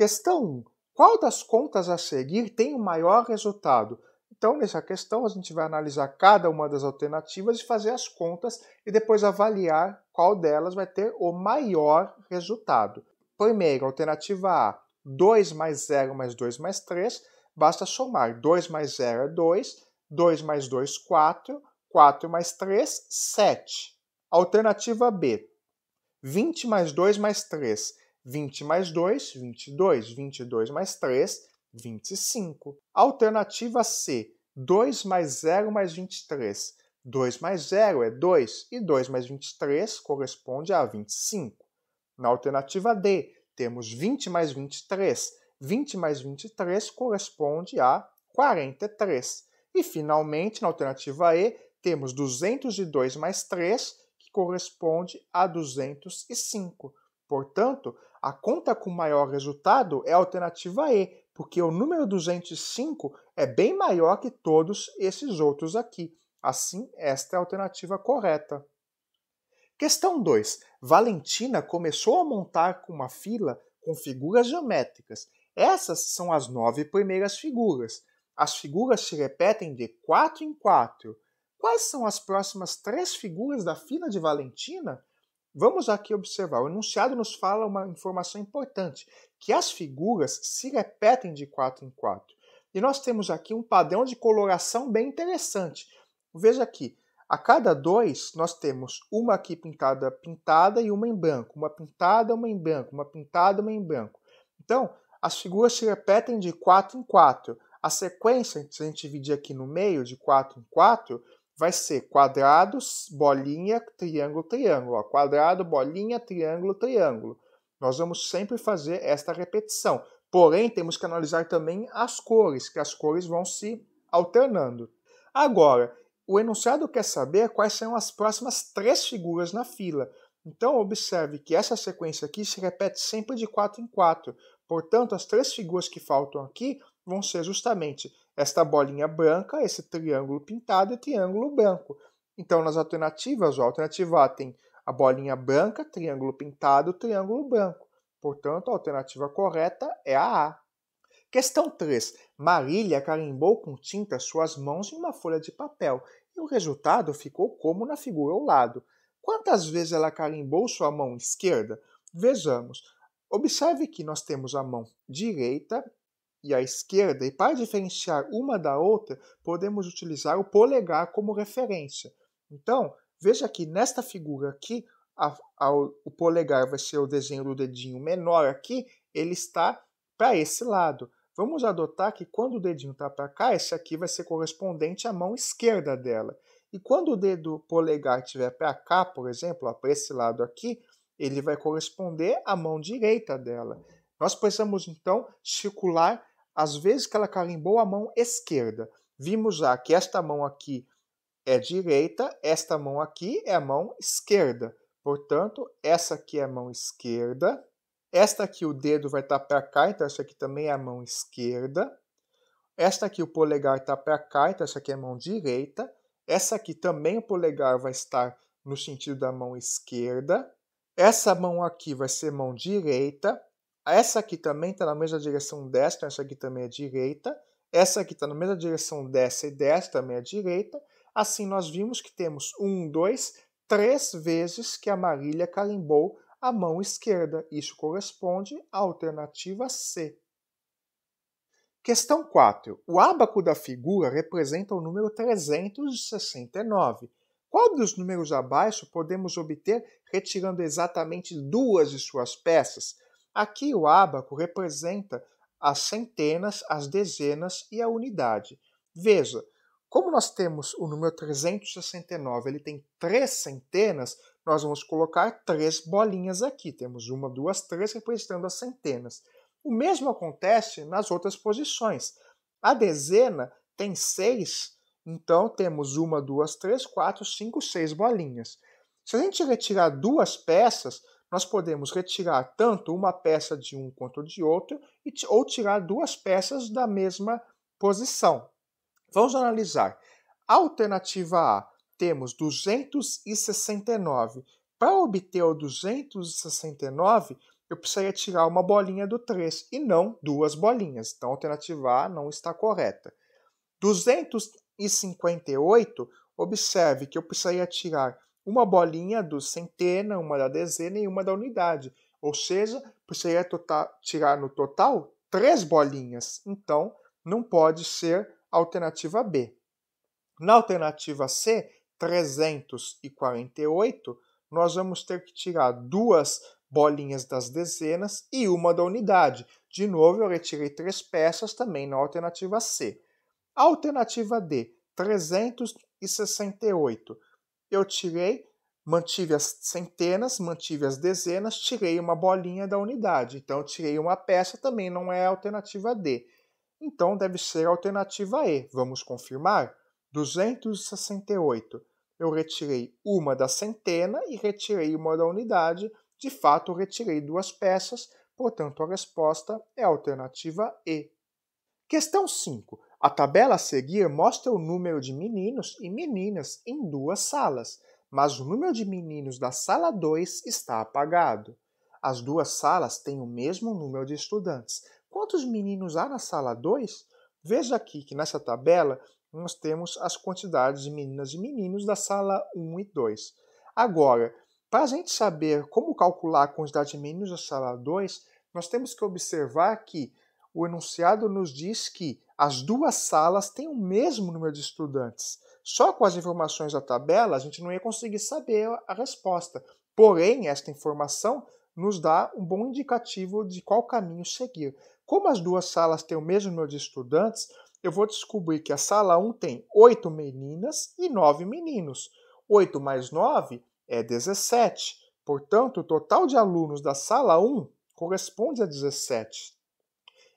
Questão 1. Qual das contas a seguir tem o maior resultado? Então, nessa questão, a gente vai analisar cada uma das alternativas e fazer as contas e depois avaliar qual delas vai ter o maior resultado. Primeiro, alternativa A, 2 mais 0 mais 2 mais 3, basta somar 2 mais 0 é 2, 2 mais 2, 4, 4 mais 3, 7. Alternativa B, 20 mais 2 mais 3, 20 mais 2, 22. 22 mais 3, 25. Alternativa C, 2 mais 0 mais 23. 2 mais 0 é 2 e 2 mais 23 corresponde a 25. Na alternativa D, temos 20 mais 23. 20 mais 23 corresponde a 43. E, finalmente, na alternativa E, temos 202 mais 3, que corresponde a 205. Portanto, a conta com maior resultado é a alternativa E, porque o número 205 é bem maior que todos esses outros aqui. Assim, esta é a alternativa correta. Questão 2. Valentina começou a montar uma fila com figuras geométricas. Essas são as nove primeiras figuras. As figuras se repetem de quatro em quatro. Quais são as próximas três figuras da fila de Valentina? Vamos aqui observar. O enunciado nos fala uma informação importante, que as figuras se repetem de quatro em quatro. E nós temos aqui um padrão de coloração bem interessante. Veja aqui, a cada dois nós temos uma aqui pintada, pintada e uma em branco, uma pintada, uma em branco, uma pintada, uma em branco. Então, as figuras se repetem de quatro em quatro. A sequência, se a gente dividir aqui no meio, de quatro em quatro, vai ser quadrados, bolinha, triângulo, triângulo. Ó, quadrado, bolinha, triângulo, triângulo. Nós vamos sempre fazer esta repetição. Porém, temos que analisar também as cores, que as cores vão se alternando. Agora, o enunciado quer saber quais são as próximas três figuras na fila. Então, observe que essa sequência aqui se repete sempre de 4 em 4. Portanto, as três figuras que faltam aqui vão ser justamente esta bolinha branca, esse triângulo pintado e triângulo branco. Então, nas alternativas, a alternativa A tem a bolinha branca, triângulo pintado, triângulo branco. Portanto, a alternativa correta é a A. Questão 3. Marília carimbou com tinta suas mãos em uma folha de papel e o resultado ficou como na figura ao lado. Quantas vezes ela carimbou sua mão esquerda? Vejamos. Observe que nós temos a mão direita e a esquerda, e para diferenciar uma da outra, podemos utilizar o polegar como referência. Então, veja que nesta figura aqui, a, a, o polegar vai ser o desenho do dedinho menor aqui, ele está para esse lado. Vamos adotar que quando o dedinho está para cá, esse aqui vai ser correspondente à mão esquerda dela. E quando o dedo polegar estiver para cá, por exemplo, para esse lado aqui, ele vai corresponder à mão direita dela. Nós precisamos, então, circular as vezes que ela carimbou a mão esquerda. Vimos já que esta mão aqui é direita, esta mão aqui é a mão esquerda. Portanto, essa aqui é a mão esquerda, esta aqui o dedo vai estar tá para cá, então essa aqui também é a mão esquerda. Esta aqui o polegar está para cá, então essa aqui é a mão direita. Essa aqui também o polegar vai estar no sentido da mão esquerda. Essa mão aqui vai ser mão direita. Essa aqui também está na mesma direção desta, essa aqui também é direita. Essa aqui está na mesma direção dessa e desta também é direita. Assim, nós vimos que temos um, dois, três vezes que a Marília carimbou a mão esquerda. Isso corresponde à alternativa C. Questão 4. O ábaco da figura representa o número 369. Qual dos números abaixo podemos obter retirando exatamente duas de suas peças? Aqui o ábaco representa as centenas, as dezenas e a unidade. Veja, como nós temos o número 369, ele tem três centenas, nós vamos colocar três bolinhas aqui. Temos uma, duas, três representando as centenas. O mesmo acontece nas outras posições. A dezena tem seis, então temos uma, duas, três, quatro, cinco, seis bolinhas. Se a gente retirar duas peças, nós podemos retirar tanto uma peça de um quanto de outro, ou tirar duas peças da mesma posição. Vamos analisar. Alternativa A, temos 269. Para obter o 269, eu precisaria tirar uma bolinha do 3 e não duas bolinhas. Então, a alternativa A não está correta. 258, observe que eu precisaria tirar uma bolinha do centena, uma da dezena e uma da unidade. Ou seja, você ia tota-, tirar no total três bolinhas. Então, não pode ser alternativa B. Na alternativa C, 348, nós vamos ter que tirar duas bolinhas das dezenas e uma da unidade. De novo, eu retirei três peças também na alternativa C. Alternativa D, 368 eu tirei, mantive as centenas, mantive as dezenas, tirei uma bolinha da unidade. Então, tirei uma peça, também não é alternativa D. Então, deve ser alternativa E. Vamos confirmar? 268. Eu retirei uma da centena e retirei uma da unidade. De fato, retirei duas peças, portanto, a resposta é alternativa E. Questão 5. A tabela a seguir mostra o número de meninos e meninas em duas salas, mas o número de meninos da sala 2 está apagado. As duas salas têm o mesmo número de estudantes. Quantos meninos há na sala 2? Veja aqui que nessa tabela nós temos as quantidades de meninas e meninos da sala 1 e 2. Agora, para a gente saber como calcular a quantidade de meninos da sala 2, nós temos que observar que o enunciado nos diz que as duas salas têm o mesmo número de estudantes. Só com as informações da tabela a gente não ia conseguir saber a resposta. Porém, esta informação nos dá um bom indicativo de qual caminho seguir. Como as duas salas têm o mesmo número de estudantes, eu vou descobrir que a sala 1 tem 8 meninas e 9 meninos. 8 mais 9 é 17. Portanto, o total de alunos da sala 1 corresponde a 17.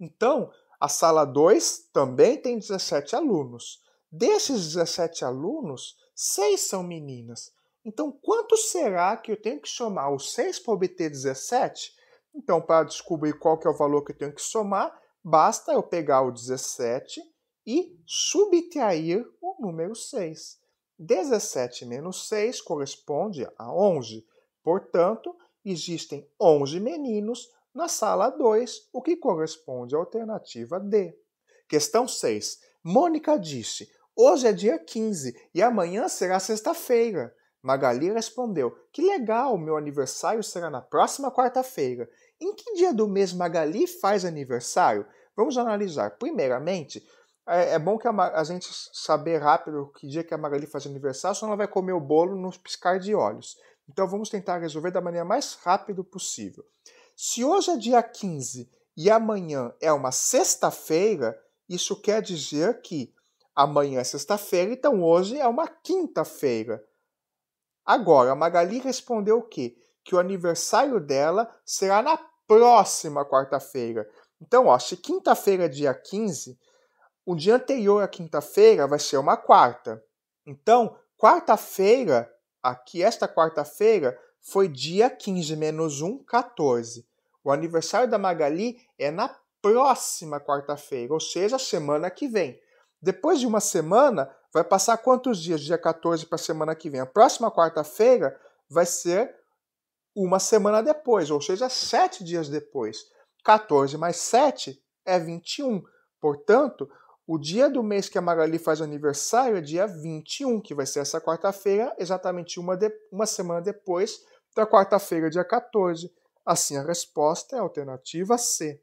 Então, a sala 2 também tem 17 alunos. Desses 17 alunos, 6 são meninas. Então, quanto será que eu tenho que somar os 6 para obter 17? Então, para descobrir qual que é o valor que eu tenho que somar, basta eu pegar o 17 e subtrair o número 6. 17 menos 6 corresponde a 11. Portanto, existem 11 meninos na sala 2, o que corresponde à alternativa D. Questão 6. Mônica disse: Hoje é dia 15 e amanhã será sexta-feira. Magali respondeu: Que legal, meu aniversário será na próxima quarta-feira. Em que dia do mês Magali faz aniversário? Vamos analisar. Primeiramente, é, é bom que a, gente saber rápido que dia que a Magali faz aniversário, senão ela vai comer o bolo nos piscar de olhos. Então vamos tentar resolver da maneira mais rápida possível. Se hoje é dia 15 e amanhã é uma sexta-feira, isso quer dizer que amanhã é sexta-feira, então hoje é uma quinta-feira. Agora, a Magali respondeu o quê? Que o aniversário dela será na próxima quarta-feira. Então, ó, se quinta-feira é dia 15, o dia anterior à quinta-feira vai ser uma quarta. Então, quarta-feira, aqui, esta quarta-feira, foi dia 15 menos 1, 14. O aniversário da Magali é na próxima quarta-feira, ou seja, semana que vem. Depois de uma semana, vai passar quantos dias? Dia 14 para a semana que vem. A próxima quarta-feira vai ser uma semana depois, ou seja, sete dias depois. 14 mais 7 é 21. Portanto, o dia do mês que a Magali faz aniversário é dia 21, que vai ser essa quarta-feira, exatamente uma, de, uma semana depois da então, quarta-feira, dia 14. Assim, a resposta é a alternativa C.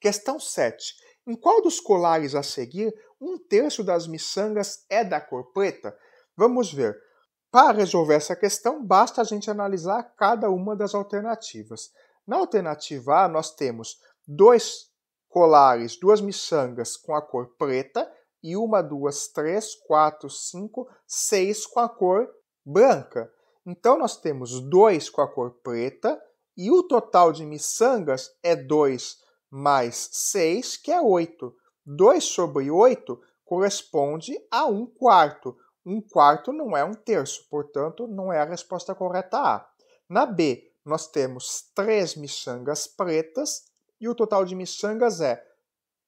Questão 7. Em qual dos colares a seguir um terço das miçangas é da cor preta? Vamos ver. Para resolver essa questão, basta a gente analisar cada uma das alternativas. Na alternativa A, nós temos dois colares, duas miçangas com a cor preta e uma, duas, três, quatro, cinco, seis com a cor branca. Então nós temos 2 com a cor preta e o total de miçangas é 2 mais 6, que é 8. 2 sobre 8 corresponde a 1 quarto. 1 quarto não é um terço, portanto, não é a resposta correta A. Na B, nós temos 3 miçangas pretas e o total de miçangas é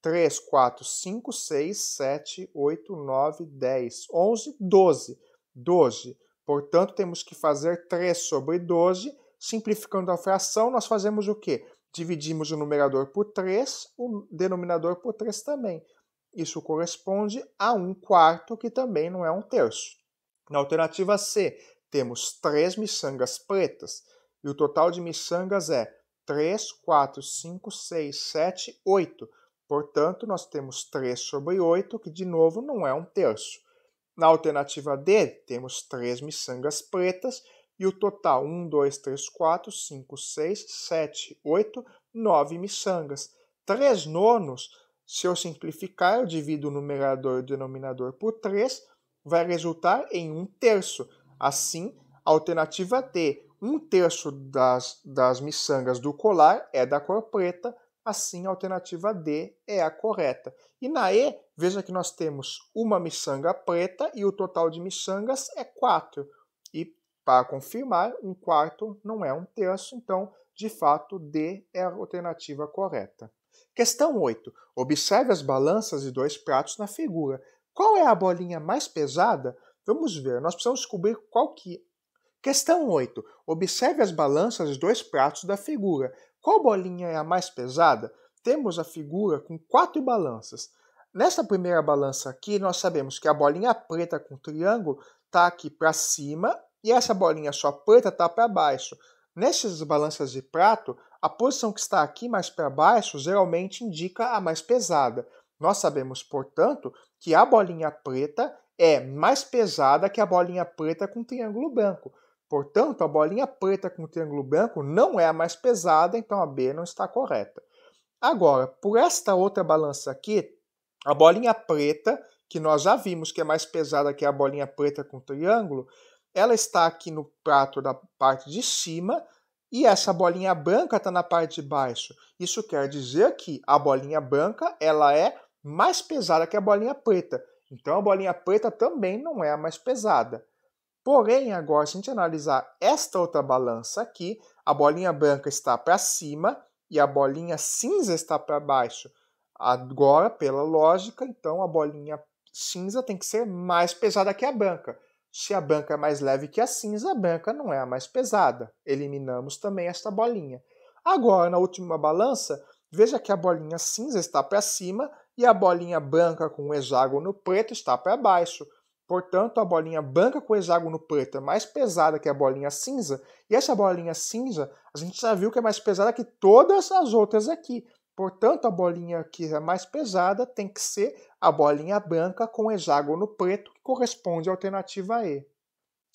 3, 4, 5, 6, 7, 8, 9, 10, 11, 12. 12. Portanto, temos que fazer 3 sobre 12. Simplificando a fração, nós fazemos o quê? Dividimos o numerador por 3, o denominador por 3 também. Isso corresponde a 1 quarto, que também não é um terço. Na alternativa C, temos 3 miçangas pretas. E o total de miçangas é 3, 4, 5, 6, 7, 8. Portanto, nós temos 3 sobre 8, que de novo não é um terço. Na alternativa D, temos três miçangas pretas e o total 1, 2, 3, 4, 5, 6, 7, 8, 9 miçangas. 3 nonos, se eu simplificar, eu divido o numerador e o denominador por 3, vai resultar em 1 terço. Assim, a alternativa D, 1 terço das, das miçangas do colar é da cor preta, assim a alternativa D é a correta. E na E, veja que nós temos uma miçanga preta e o total de miçangas é 4. E para confirmar, um quarto não é um terço, então, de fato, D é a alternativa correta. Questão 8. Observe as balanças de dois pratos na figura. Qual é a bolinha mais pesada? Vamos ver, nós precisamos descobrir qual que é. Questão 8. Observe as balanças de dois pratos da figura. Qual bolinha é a mais pesada? Temos a figura com quatro balanças. Nessa primeira balança aqui, nós sabemos que a bolinha preta com triângulo está aqui para cima e essa bolinha só preta está para baixo. Nessas balanças de prato, a posição que está aqui mais para baixo geralmente indica a mais pesada. Nós sabemos, portanto, que a bolinha preta é mais pesada que a bolinha preta com triângulo branco. Portanto, a bolinha preta com o triângulo branco não é a mais pesada, então a B não está correta. Agora, por esta outra balança aqui, a bolinha preta, que nós já vimos que é mais pesada que a bolinha preta com o triângulo, ela está aqui no prato da parte de cima e essa bolinha branca está na parte de baixo. Isso quer dizer que a bolinha branca ela é mais pesada que a bolinha preta. Então a bolinha preta também não é a mais pesada. Porém, agora, se a gente analisar esta outra balança aqui, a bolinha branca está para cima e a bolinha cinza está para baixo. Agora, pela lógica, então a bolinha cinza tem que ser mais pesada que a branca. Se a branca é mais leve que a cinza, a branca não é a mais pesada. Eliminamos também esta bolinha. Agora, na última balança, veja que a bolinha cinza está para cima e a bolinha branca com o hexágono preto está para baixo. Portanto, a bolinha branca com hexágono preto é mais pesada que a bolinha cinza, e essa bolinha cinza a gente já viu que é mais pesada que todas as outras aqui. Portanto, a bolinha que é mais pesada tem que ser a bolinha branca com hexágono preto, que corresponde à alternativa E.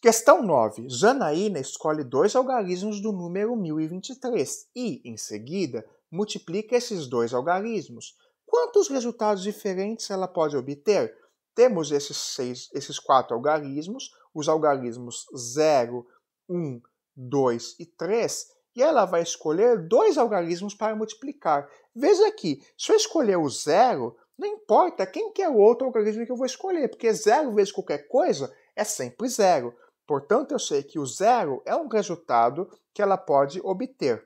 Questão 9. Janaína escolhe dois algarismos do número 1023 e, em seguida, multiplica esses dois algarismos. Quantos resultados diferentes ela pode obter? Temos esses, seis, esses quatro algarismos, os algarismos 0, 1, 2 e 3, e ela vai escolher dois algarismos para multiplicar. Veja aqui, se eu escolher o zero, não importa quem que é o outro algarismo que eu vou escolher, porque zero vezes qualquer coisa é sempre zero. Portanto, eu sei que o zero é um resultado que ela pode obter,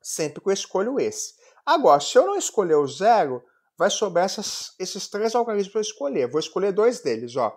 sempre que eu escolho esse. Agora, se eu não escolher o zero, vai sobrar esses três algarismos para escolher. Vou escolher dois deles. Ó.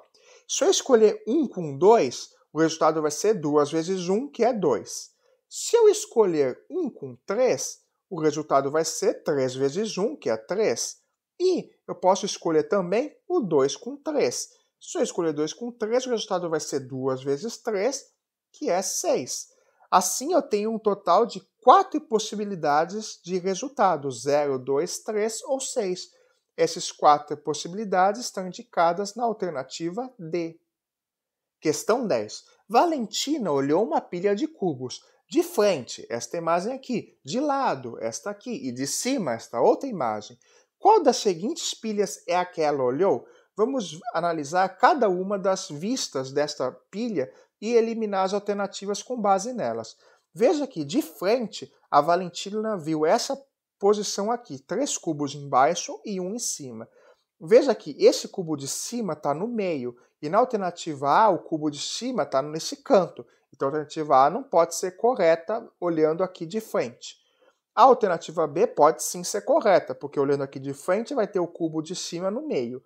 Se eu escolher um com dois, o resultado vai ser duas vezes um, que é dois. Se eu escolher um com três, o resultado vai ser três vezes um, que é três. E eu posso escolher também o dois com três. Se eu escolher dois com três, o resultado vai ser duas vezes três, que é seis. Assim, eu tenho um total de quatro possibilidades de resultado: 0, 2, 3 ou 6. Essas quatro possibilidades estão indicadas na alternativa D. Questão 10. Valentina olhou uma pilha de cubos. De frente, esta imagem aqui. De lado, esta aqui. E de cima, esta outra imagem. Qual das seguintes pilhas é a que ela olhou? Vamos analisar cada uma das vistas desta pilha e eliminar as alternativas com base nelas. Veja que de frente a Valentina viu essa posição aqui, três cubos embaixo e um em cima. Veja que esse cubo de cima está no meio e na alternativa A o cubo de cima está nesse canto. Então a alternativa A não pode ser correta olhando aqui de frente. A alternativa B pode sim ser correta, porque olhando aqui de frente vai ter o cubo de cima no meio.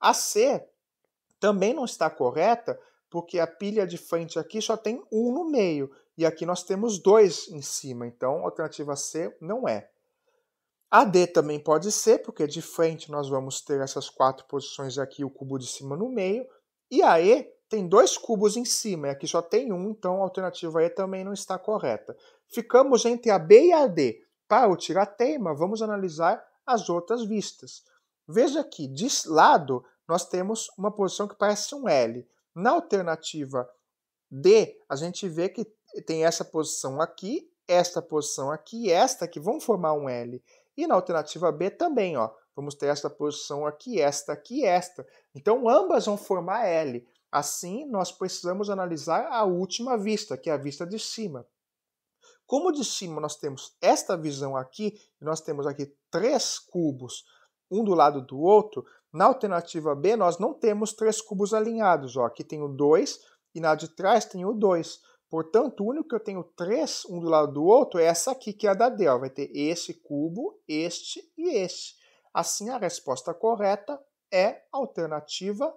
A C também não está correta, porque a pilha de frente aqui só tem um no meio, e aqui nós temos dois em cima, então a alternativa C não é. A D também pode ser, porque de frente nós vamos ter essas quatro posições aqui, o cubo de cima no meio, e a E tem dois cubos em cima, e aqui só tem um, então a alternativa E também não está correta. Ficamos entre a B e a D. Para o tiratema, vamos analisar as outras vistas. Veja que de lado nós temos uma posição que parece um L. Na alternativa D, a gente vê que tem essa posição aqui, esta posição aqui e esta que vão formar um L. E na alternativa B também, ó, vamos ter esta posição aqui, esta aqui e esta. Então ambas vão formar L. Assim, nós precisamos analisar a última vista, que é a vista de cima. Como de cima nós temos esta visão aqui, nós temos aqui três cubos, um do lado do outro, na alternativa B, nós não temos três cubos alinhados. Ó. Aqui tem o 2 e na de trás tem o 2. Portanto, o único que eu tenho três, um do lado do outro, é essa aqui, que é a da D. Ó. Vai ter esse cubo, este e este. Assim, a resposta correta é alternativa